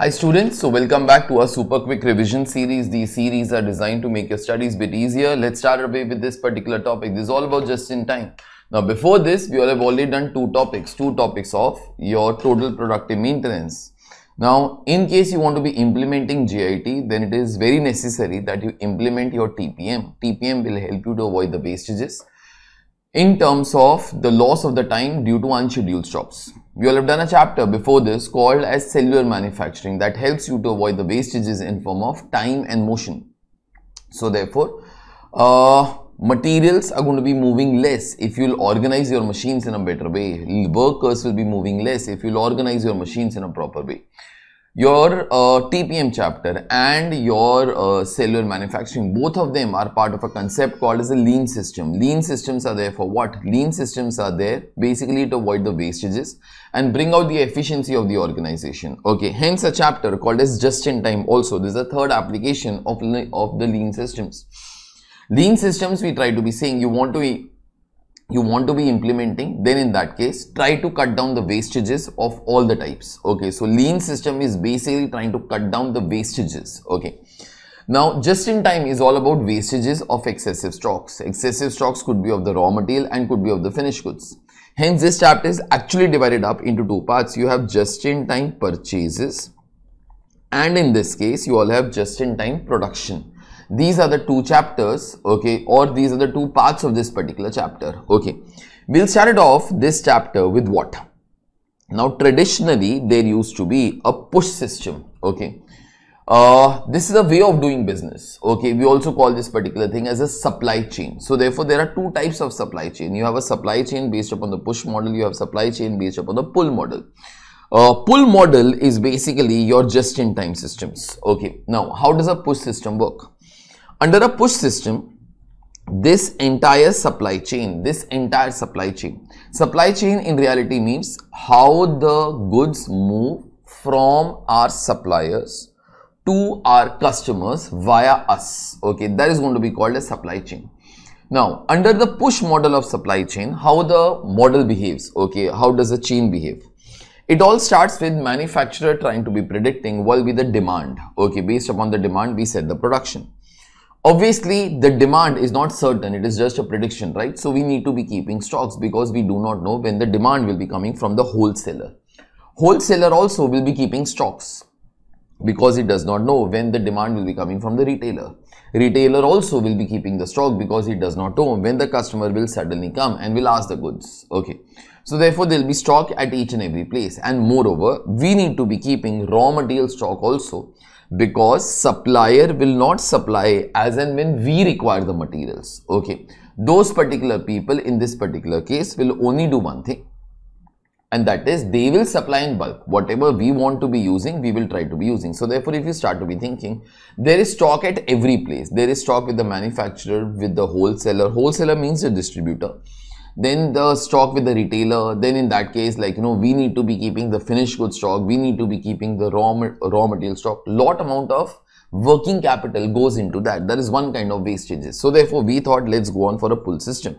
Hi students, so welcome back to our super quick revision series. These series are designed to make your studies bit easier. Let's start away with this particular topic. This is all about just in time. Now before this, we all have already done two topics, two topics of your total productive maintenance. Now in case you want to be implementing GIT, then it is very necessary that you implement your TPM. TPM will help you to avoid the wastages in terms of the loss of the time due to unscheduled stops. We all have done a chapter before this called as cellular manufacturing that helps you to avoid the wastages in form of time and motion. So therefore, uh, materials are going to be moving less if you'll organize your machines in a better way. Workers will be moving less if you'll organize your machines in a proper way your uh, TPM chapter and your uh, cellular manufacturing, both of them are part of a concept called as a lean system. Lean systems are there for what? Lean systems are there basically to avoid the wastages and bring out the efficiency of the organization. Okay, hence a chapter called as just in time also. This is the third application of, of the lean systems. Lean systems, we try to be saying you want to you want to be implementing then in that case try to cut down the wastages of all the types okay so lean system is basically trying to cut down the wastages okay now just in time is all about wastages of excessive stocks excessive stocks could be of the raw material and could be of the finished goods hence this chapter is actually divided up into two parts you have just in time purchases and in this case you all have just in time production these are the two chapters okay or these are the two parts of this particular chapter okay we'll start it off this chapter with what now traditionally there used to be a push system okay uh, this is a way of doing business okay we also call this particular thing as a supply chain so therefore there are two types of supply chain you have a supply chain based upon the push model you have supply chain based upon the pull model uh, pull model is basically your just-in-time systems okay now how does a push system work under a push system, this entire supply chain, this entire supply chain, supply chain in reality means how the goods move from our suppliers to our customers via us. Okay, that is going to be called a supply chain. Now, under the push model of supply chain, how the model behaves, okay, how does the chain behave? It all starts with manufacturer trying to be predicting what will be the demand, okay, based upon the demand we set the production. Obviously, the demand is not certain. It is just a prediction, right? So we need to be keeping stocks because we do not know when the demand will be coming from the wholesaler. Wholesaler also will be keeping stocks because it does not know when the demand will be coming from the retailer. Retailer also will be keeping the stock because it does not know when the customer will suddenly come and will ask the goods. Okay. So therefore, there will be stock at each and every place. And moreover, we need to be keeping raw material stock also because supplier will not supply as and when we require the materials okay those particular people in this particular case will only do one thing and that is they will supply in bulk whatever we want to be using we will try to be using so therefore if you start to be thinking there is stock at every place there is stock with the manufacturer with the wholesaler wholesaler means the distributor then the stock with the retailer then in that case like you know we need to be keeping the finished goods stock we need to be keeping the raw raw material stock lot amount of working capital goes into that that is one kind of waste changes so therefore we thought let's go on for a pull system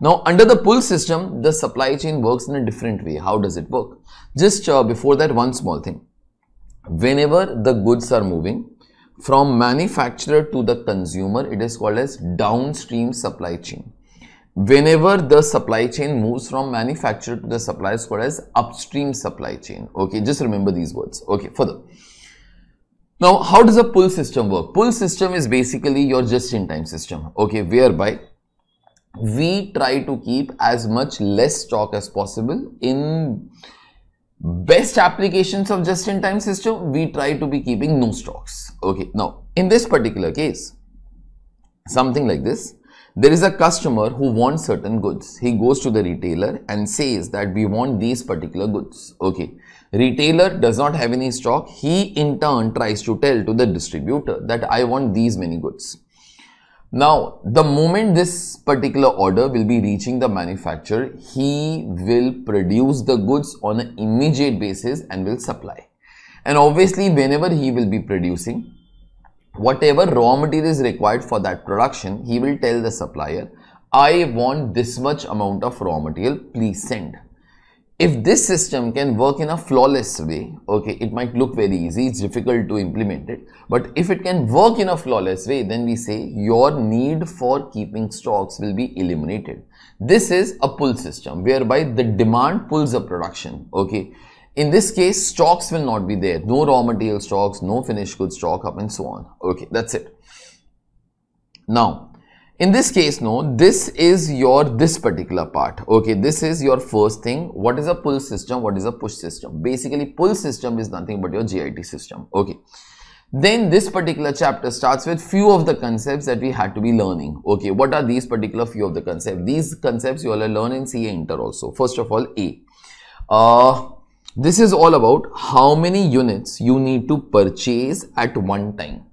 now under the pull system the supply chain works in a different way how does it work just uh, before that one small thing whenever the goods are moving from manufacturer to the consumer it is called as downstream supply chain whenever the supply chain moves from manufacturer to the supplier is called as upstream supply chain okay just remember these words okay further now how does a pull system work pull system is basically your just in time system okay whereby we try to keep as much less stock as possible in best applications of just in time system we try to be keeping no stocks okay now in this particular case something like this there is a customer who wants certain goods. He goes to the retailer and says that we want these particular goods. Okay. Retailer does not have any stock. He in turn tries to tell to the distributor that I want these many goods. Now, the moment this particular order will be reaching the manufacturer, he will produce the goods on an immediate basis and will supply. And obviously, whenever he will be producing, whatever raw material is required for that production he will tell the supplier i want this much amount of raw material please send if this system can work in a flawless way okay it might look very easy it's difficult to implement it but if it can work in a flawless way then we say your need for keeping stocks will be eliminated this is a pull system whereby the demand pulls the production okay in this case, stocks will not be there. No raw material stocks, no finished goods stock up and so on. Okay, that's it. Now, in this case, no, this is your, this particular part. Okay, this is your first thing. What is a pull system? What is a push system? Basically, pull system is nothing but your GIT system. Okay. Then this particular chapter starts with few of the concepts that we had to be learning. Okay, what are these particular few of the concepts? These concepts you all learn in CA Inter also. First of all, A. Uh, this is all about how many units you need to purchase at one time.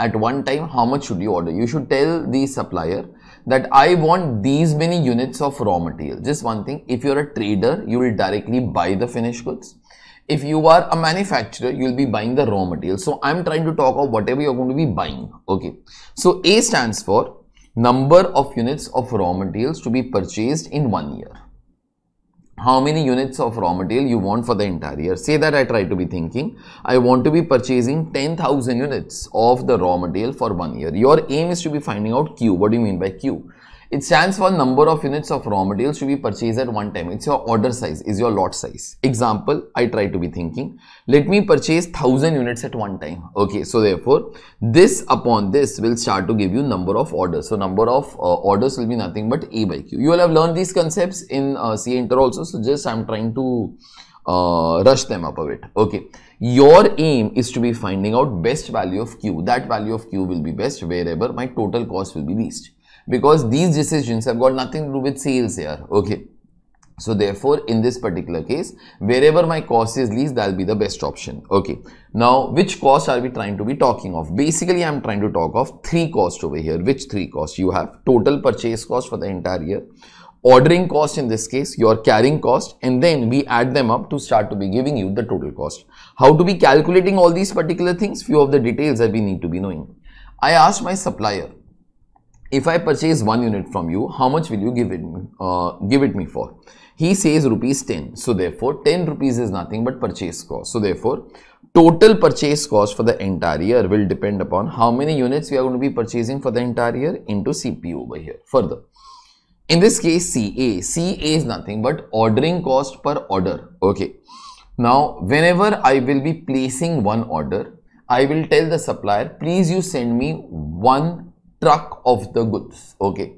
At one time, how much should you order? You should tell the supplier that I want these many units of raw material. Just one thing, if you're a trader, you will directly buy the finished goods. If you are a manufacturer, you will be buying the raw material. So, I'm trying to talk of whatever you're going to be buying. Okay. So, A stands for number of units of raw materials to be purchased in one year how many units of raw material you want for the entire year. Say that I try to be thinking, I want to be purchasing 10,000 units of the raw material for one year. Your aim is to be finding out Q. What do you mean by Q? It stands for number of units of raw materials to be purchased at one time. It's your order size, is your lot size. Example, I try to be thinking, let me purchase 1000 units at one time. Okay, so therefore, this upon this will start to give you number of orders. So, number of uh, orders will be nothing but A by Q. You will have learned these concepts in uh, C Inter also. So, just I'm trying to uh, rush them up a bit. Okay, your aim is to be finding out best value of Q. That value of Q will be best wherever my total cost will be least because these decisions have got nothing to do with sales here okay so therefore in this particular case wherever my cost is least that'll be the best option okay now which cost are we trying to be talking of basically i'm trying to talk of three costs over here which three costs you have total purchase cost for the entire year ordering cost in this case your carrying cost and then we add them up to start to be giving you the total cost how to be calculating all these particular things few of the details that we need to be knowing i asked my supplier if I purchase one unit from you, how much will you give it me, uh, give it me for? He says rupees 10. So therefore, 10 rupees is nothing but purchase cost. So therefore, total purchase cost for the entire year will depend upon how many units we are going to be purchasing for the entire year into CPU over here. Further, in this case, CA, CA is nothing but ordering cost per order. Okay. Now, whenever I will be placing one order, I will tell the supplier, please you send me one truck of the goods okay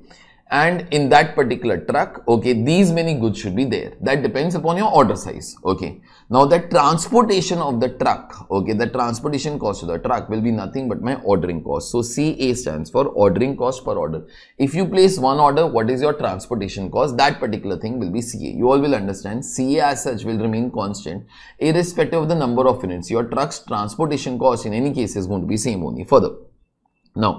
and in that particular truck okay these many goods should be there that depends upon your order size okay now the transportation of the truck okay the transportation cost of the truck will be nothing but my ordering cost so ca stands for ordering cost per order if you place one order what is your transportation cost that particular thing will be ca you all will understand ca as such will remain constant irrespective of the number of units your truck's transportation cost in any case is going to be same only further now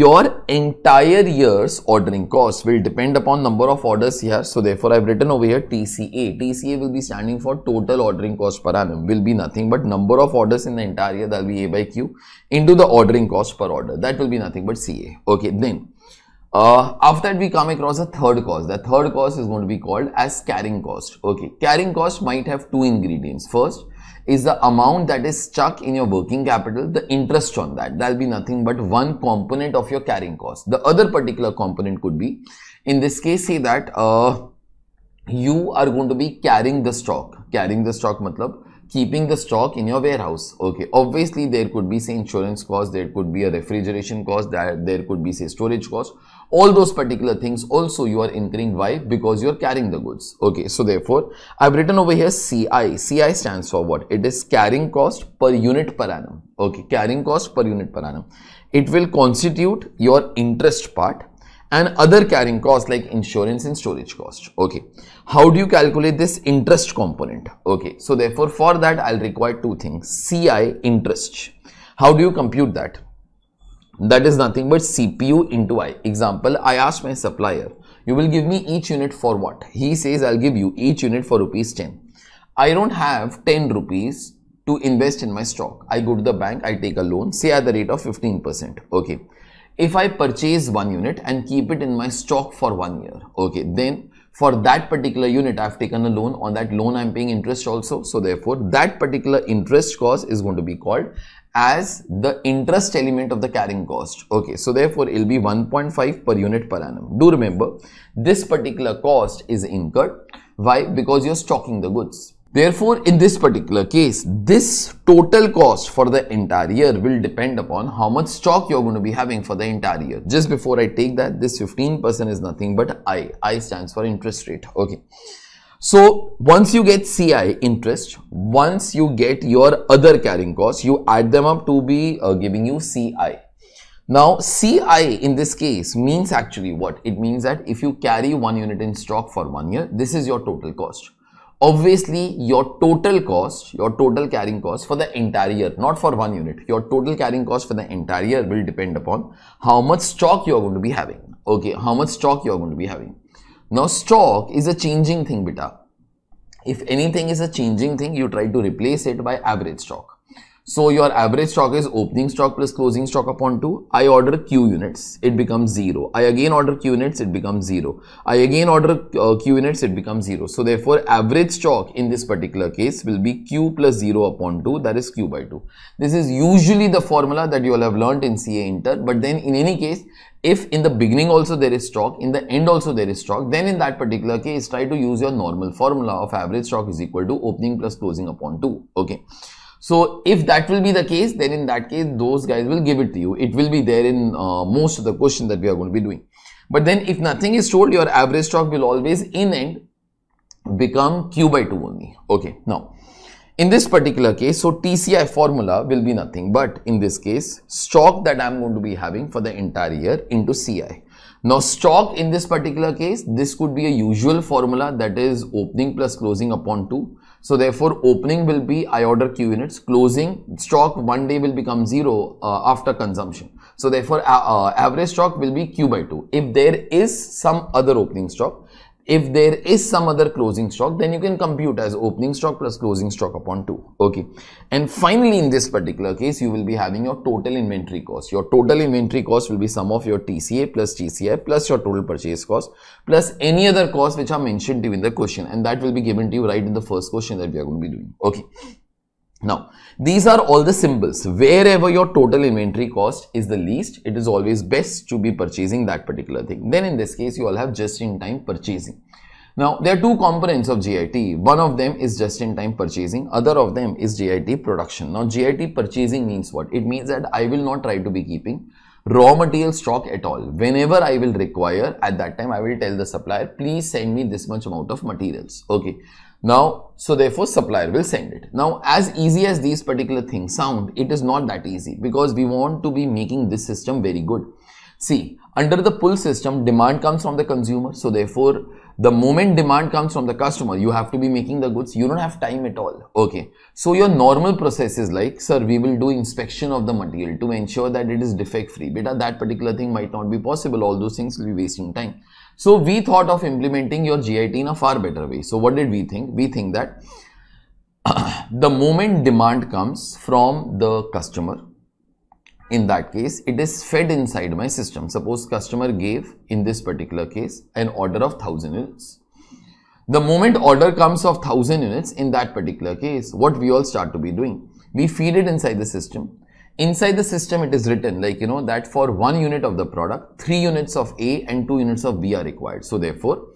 your entire year's ordering cost will depend upon number of orders here so therefore i've written over here tca tca will be standing for total ordering cost per annum will be nothing but number of orders in the entire year that will be a by q into the ordering cost per order that will be nothing but ca okay then uh, after that we come across a third cost the third cost is going to be called as carrying cost okay carrying cost might have two ingredients first is the amount that is stuck in your working capital, the interest on that. That'll be nothing but one component of your carrying cost. The other particular component could be, in this case, say that uh, you are going to be carrying the stock. Carrying the stock, matlab, keeping the stock in your warehouse. Okay, obviously there could be say insurance cost, there could be a refrigeration cost, there, there could be say storage cost all those particular things also you are incurring. Why? Because you are carrying the goods. Okay, so therefore, I've written over here CI. CI stands for what? It is carrying cost per unit per annum. Okay, carrying cost per unit per annum. It will constitute your interest part and other carrying costs like insurance and storage cost. Okay. How do you calculate this interest component? Okay. So therefore, for that, I'll require two things. CI interest. How do you compute that? that is nothing but CPU into I. Example, I asked my supplier, you will give me each unit for what? He says, I'll give you each unit for rupees 10. I don't have 10 rupees to invest in my stock. I go to the bank, I take a loan, say at the rate of 15%. Okay. If I purchase one unit and keep it in my stock for one year, okay, then for that particular unit I've taken a loan on that loan I'm paying interest also so therefore that particular interest cost is going to be called as the interest element of the carrying cost okay so therefore it'll be 1.5 per unit per annum do remember this particular cost is incurred why because you're stocking the goods Therefore, in this particular case, this total cost for the entire year will depend upon how much stock you're going to be having for the entire year. Just before I take that, this 15% is nothing but I. I stands for interest rate. Okay. So, once you get CI interest, once you get your other carrying costs, you add them up to be uh, giving you CI. Now, CI in this case means actually what? It means that if you carry one unit in stock for one year, this is your total cost obviously your total cost, your total carrying cost for the entire year, not for one unit, your total carrying cost for the entire year will depend upon how much stock you're going to be having. Okay, how much stock you're going to be having. Now, stock is a changing thing, beta. If anything is a changing thing, you try to replace it by average stock. So your average stock is opening stock plus closing stock upon 2. I order Q units, it becomes 0. I again order Q units, it becomes 0. I again order uh, Q units, it becomes 0. So therefore average stock in this particular case will be Q plus 0 upon 2 that is Q by 2. This is usually the formula that you all have learnt in CA Inter but then in any case if in the beginning also there is stock, in the end also there is stock, then in that particular case try to use your normal formula of average stock is equal to opening plus closing upon 2. Okay. So if that will be the case, then in that case, those guys will give it to you. It will be there in uh, most of the question that we are going to be doing. But then if nothing is told, your average stock will always in end become Q by 2 only. Okay. Now, in this particular case, so TCI formula will be nothing but in this case, stock that I'm going to be having for the entire year into CI. Now stock in this particular case, this could be a usual formula that is opening plus closing upon 2. So therefore, opening will be I order Q units, closing stock one day will become zero uh, after consumption. So therefore, uh, average stock will be Q by 2. If there is some other opening stock, if there is some other closing stock then you can compute as opening stock plus closing stock upon 2 okay and finally in this particular case you will be having your total inventory cost your total inventory cost will be sum of your tca plus tci plus your total purchase cost plus any other cost which are mentioned to you in the question and that will be given to you right in the first question that we are going to be doing okay now, these are all the symbols. Wherever your total inventory cost is the least, it is always best to be purchasing that particular thing. Then in this case, you all have just-in-time purchasing. Now, there are two components of GIT. One of them is just-in-time purchasing. Other of them is GIT production. Now, GIT purchasing means what? It means that I will not try to be keeping raw material stock at all. Whenever I will require, at that time, I will tell the supplier, please send me this much amount of materials. Okay. Now, so therefore supplier will send it. Now, as easy as these particular things sound, it is not that easy because we want to be making this system very good. See, under the pull system, demand comes from the consumer. So therefore, the moment demand comes from the customer, you have to be making the goods. You don't have time at all. Okay. So your normal process is like, sir, we will do inspection of the material to ensure that it is defect free. Beta, that particular thing might not be possible. All those things will be wasting time. So we thought of implementing your GIT in a far better way. So what did we think? We think that the moment demand comes from the customer, in that case, it is fed inside my system. Suppose customer gave, in this particular case, an order of 1000 units. The moment order comes of 1000 units in that particular case, what we all start to be doing? We feed it inside the system Inside the system, it is written like, you know, that for one unit of the product, three units of A and two units of B are required. So therefore,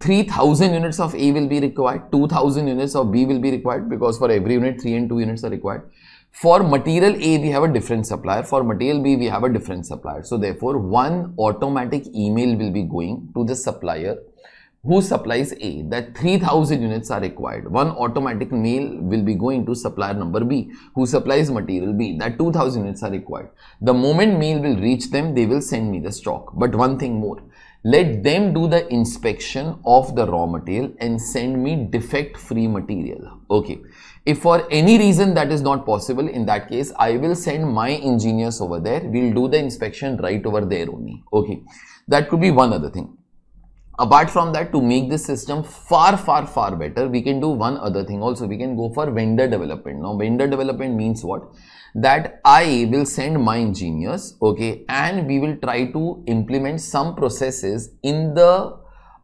3000 units of A will be required, 2000 units of B will be required because for every unit 3 and 2 units are required. For material A we have a different supplier, for material B we have a different supplier. So therefore one automatic email will be going to the supplier who supplies A that 3000 units are required. One automatic mail will be going to supplier number B who supplies material B that 2000 units are required. The moment mail will reach them, they will send me the stock. But one thing more, let them do the inspection of the raw material and send me defect free material. Okay. If for any reason that is not possible, in that case, I will send my engineers over there. We'll do the inspection right over there only. Okay. That could be one other thing apart from that to make this system far far far better we can do one other thing also we can go for vendor development now vendor development means what that i will send my engineers okay and we will try to implement some processes in the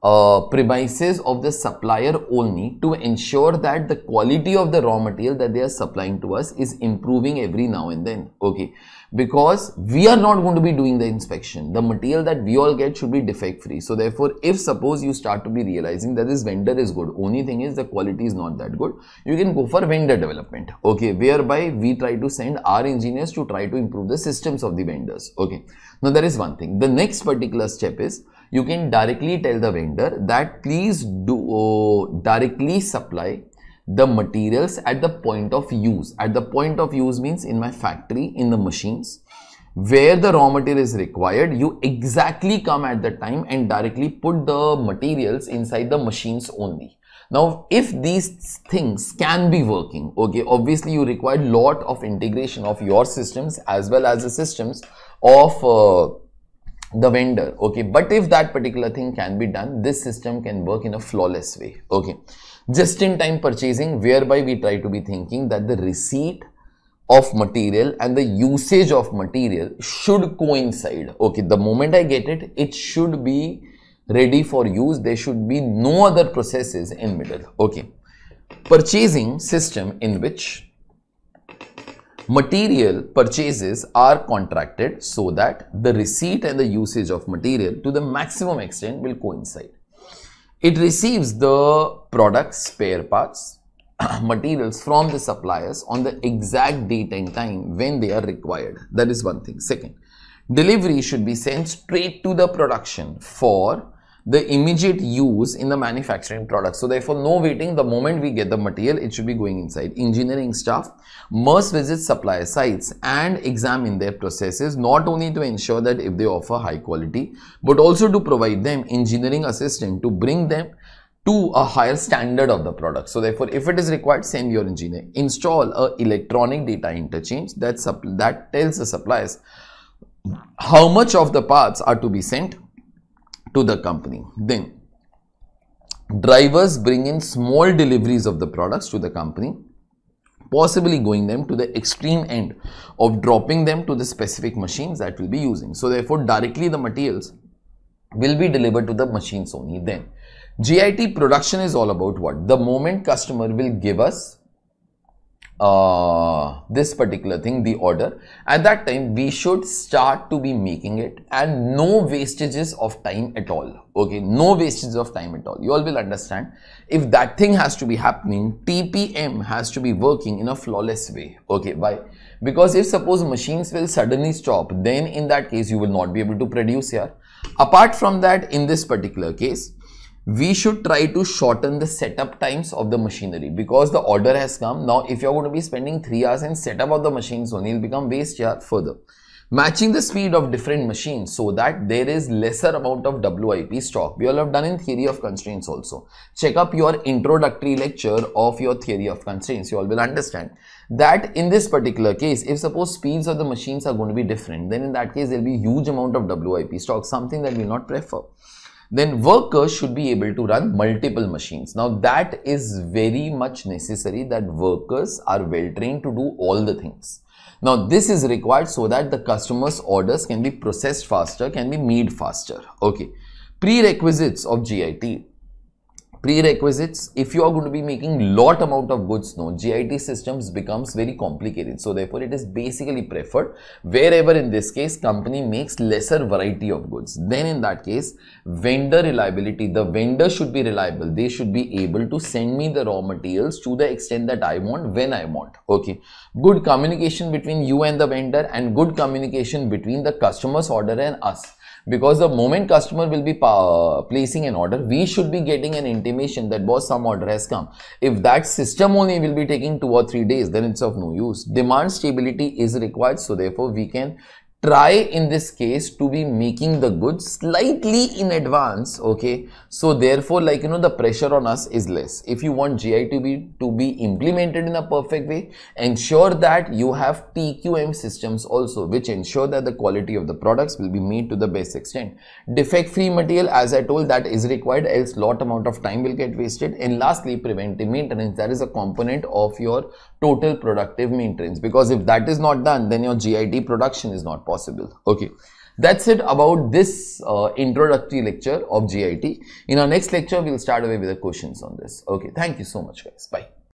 uh, premises of the supplier only to ensure that the quality of the raw material that they are supplying to us is improving every now and then okay because we are not going to be doing the inspection the material that we all get should be defect free so therefore if suppose you start to be realizing that this vendor is good only thing is the quality is not that good you can go for vendor development okay whereby we try to send our engineers to try to improve the systems of the vendors okay now there is one thing the next particular step is you can directly tell the vendor that please do uh, directly supply the materials at the point of use at the point of use means in my factory in the machines where the raw material is required you exactly come at the time and directly put the materials inside the machines only now if these things can be working okay obviously you require lot of integration of your systems as well as the systems of uh, the vendor okay but if that particular thing can be done this system can work in a flawless way okay just in time purchasing whereby we try to be thinking that the receipt of material and the usage of material should coincide okay the moment i get it it should be ready for use there should be no other processes in middle okay purchasing system in which material purchases are contracted so that the receipt and the usage of material to the maximum extent will coincide. It receives the products, spare parts, materials from the suppliers on the exact date and time when they are required. That is one thing. Second, delivery should be sent straight to the production for the immediate use in the manufacturing product. So therefore, no waiting. The moment we get the material, it should be going inside. Engineering staff must visit supplier sites and examine their processes, not only to ensure that if they offer high quality, but also to provide them engineering assistance to bring them to a higher standard of the product. So therefore, if it is required, send your engineer. Install a electronic data interchange that, that tells the suppliers how much of the parts are to be sent to the company. Then drivers bring in small deliveries of the products to the company possibly going them to the extreme end of dropping them to the specific machines that will be using so therefore directly the materials will be delivered to the machines only then git production is all about what the moment customer will give us uh, this particular thing, the order, at that time we should start to be making it and no wastages of time at all. Okay, no wastages of time at all. You all will understand. If that thing has to be happening, TPM has to be working in a flawless way. Okay, why? Because if suppose machines will suddenly stop, then in that case you will not be able to produce here. Apart from that, in this particular case, we should try to shorten the setup times of the machinery because the order has come. Now, if you're going to be spending 3 hours in setup of the machines only, it'll become waste here further. Matching the speed of different machines so that there is lesser amount of WIP stock. We all have done in theory of constraints also. Check up your introductory lecture of your theory of constraints. You all will understand that in this particular case, if suppose speeds of the machines are going to be different, then in that case, there'll be huge amount of WIP stock, something that we not prefer then workers should be able to run multiple machines. Now that is very much necessary that workers are well trained to do all the things. Now this is required so that the customer's orders can be processed faster, can be made faster. Okay. Prerequisites of GIT prerequisites if you are going to be making lot amount of goods now git systems becomes very complicated so therefore it is basically preferred wherever in this case company makes lesser variety of goods then in that case vendor reliability the vendor should be reliable they should be able to send me the raw materials to the extent that i want when i want okay good communication between you and the vendor and good communication between the customer's order and us because the moment customer will be uh, placing an order we should be getting an intimation that boss some order has come if that system only will be taking two or three days then it's of no use demand stability is required so therefore we can try in this case to be making the goods slightly in advance okay so therefore like you know the pressure on us is less if you want gi to be to be implemented in a perfect way ensure that you have tqm systems also which ensure that the quality of the products will be made to the best extent defect free material as i told that is required else lot amount of time will get wasted and lastly preventive maintenance that is a component of your total productive maintenance because if that is not done then your git production is not possible possible. Okay. That's it about this uh, introductory lecture of GIT. In our next lecture, we'll start away with the questions on this. Okay. Thank you so much guys. Bye.